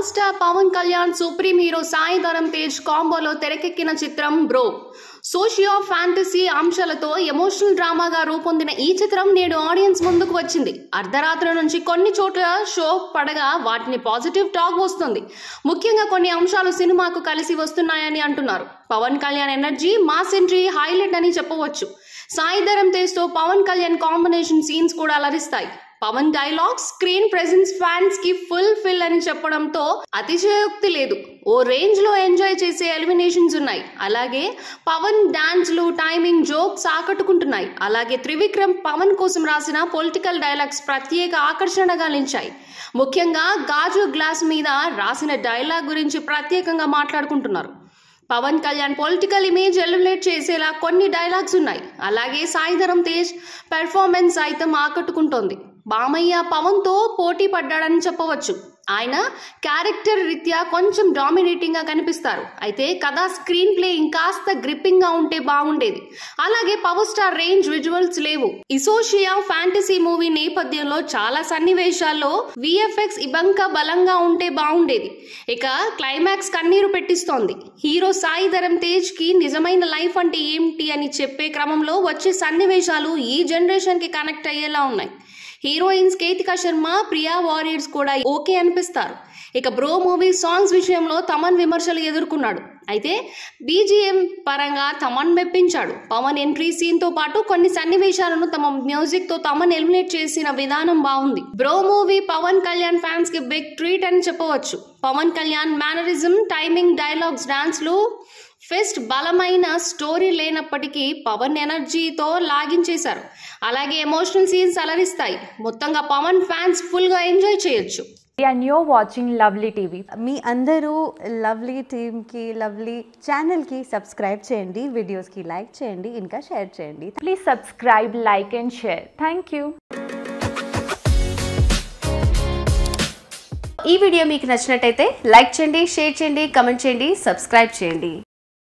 power star Pawan Kalyan supreme hero Sai Dharam Tej కాంబోలో తెరకెక్కిన చిత్రం బ్రో సోషియో ఫ్యాంటసీ అంశాలతో ఎమోషనల్ డ్రామాగా రూపొందిన ఈ చిత్రం నేడు ఆడియన్స్ ముందుకు వచ్చింది అర్ధరాత్రి నుంచి కొన్ని చోట్ల షో పడగా వాటిని పాజిటివ్ టాక్ వస్తుంది ముఖ్యంగా కొన్ని అంశాలు సినిమాకు కలిసి వస్తున్నాయని అంటున్నారు Pawan Kalyan energy mass entry highlight అని చెప్పవచ్చు సాయి ధరమ్ తేజ్తో పవన్ కళ్యాణ్ కాంబినేషన్ సీన్స్ కూడా అలరిస్తాయి Pawan dialogue screen presence fans కి ఫుల్ ఫిల్ అని చెప్పడంతో అతిశయోక్తి లేదు ఓ రేంజ్ లో ఎంజాయ్ చేసే ఎలిమినేషన్స్ ఉన్నాయి అలాగే పవన్ లు టైమింగ్ జోక్స్ ఆకట్టుకుంటున్నాయి అలాగే త్రివిక్రమ్ పవన్ కోసం రాసిన పొలిటికల్ డైలాగ్స్ ప్రత్యేక ఆకర్షణగా నిలిచాయి ముఖ్యంగా గాజు గ్లాస్ మీద రాసిన డైలాగ్ గురించి ప్రత్యేకంగా మాట్లాడుకుంటున్నారు Pawan Kalyan political image eliminate చేసేలా కొన్ని డైలాగ్స్ ఉన్నాయి అలాగే సాయిధరం తేజ్ పెర్ఫార్మెన్స్ అయితే ఆకట్టుకుంటోంది బామయ్య పవన్తో పోటీ పడ్డాడని చెప్పవచ్చు ఆయన క్యారెక్టర్ రీత్యా కొంచెం గా కనిపిస్తారు అయితే కథ స్క్రీన్ ప్లే ఇంకాస్త గ్రిప్పింగ్గా ఉంటే బాగుండేది అలాగే పవర్ స్టార్ రేంజ్ విజువల్స్ లేవు ఇసోషియా ఫ్యాంటసీ మూవీ నేపథ్యంలో చాలా సన్నివేశాల్లో విఎఫ్ఎక్స్ ఇబంక బలంగా ఉంటే బాగుండేది ఇక క్లైమాక్స్ కన్నీరు పెట్టిస్తోంది హీరో సాయి ధరం తేజ్ కి నిజమైన లైఫ్ అంటే ఏమిటి అని చెప్పే క్రమంలో వచ్చే సన్నివేశాలు ఈ జనరేషన్కి కనెక్ట్ అయ్యేలా ఉన్నాయి హీరోయిన్స్ కేతికా శర్మ ప్రియా వారియర్స్ కూడా ఓకే అనిపిస్తారు ఇక బ్రో మూవీ సాంగ్స్ విషయంలో తమన్ విమర్శలు ఎదుర్కొన్నాడు అయితే బీజిఎం పరంగా తమన్ మెప్పించాడు పవన్ ఎంట్రీ సీన్తో పాటు కొన్ని సన్నివేశాలను తమ మ్యూజిక్తో తమన్ ఎలిమినేట్ చేసిన విధానం బాగుంది bro movie Pawan Kalyan fans కి బిగ్ ట్రీట్ అని చెప్పవచ్చు Pawan Kalyan mannerism timing dialogues డాన్స్లు ఫెస్ట్ బలమైన స్టోరీ లేనప్పటికీ పవన్ ఎనర్జీతో లాగించేశారు అలాగే ఎమోషనల్ సీన్స్ అలరిస్తాయి మొత్తంగా పవన్ ఫ్యాన్స్ ఫుల్గా ఎంజాయ్ చేయొచ్చు and your watching lovely TV మీ అందరూ లవ్లీ టీమ్కి లవ్లీ ఛానల్కి సబ్స్క్రైబ్ చేయండి వీడియోస్కి లైక్ చేయండి ఇంకా షేర్ చేయండి please subscribe like and share thank you ఈ వీడియో మీకు నచ్చినట్టయితే లైక్ చేయండి షేర్ చేయండి కమెంట్ చేయండి సబ్స్క్రైబ్ చేయండి